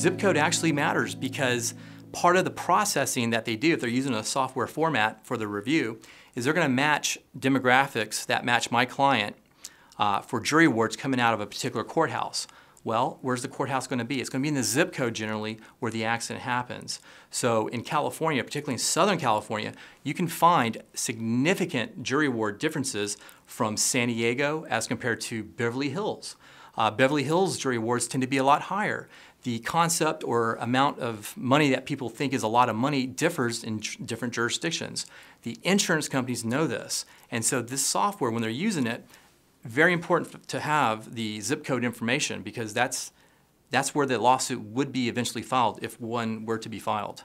Zip code actually matters because part of the processing that they do, if they're using a software format for the review, is they're gonna match demographics that match my client uh, for jury awards coming out of a particular courthouse. Well, where's the courthouse going to be? It's going to be in the zip code generally where the accident happens. So in California, particularly in Southern California, you can find significant jury award differences from San Diego as compared to Beverly Hills. Uh, Beverly Hills jury awards tend to be a lot higher. The concept or amount of money that people think is a lot of money differs in tr- different jurisdictions. The insurance companies know this, and so this software, when they're using it, very important f- to have the zip code information because that's that's where the lawsuit would be eventually filed if one were to be filed.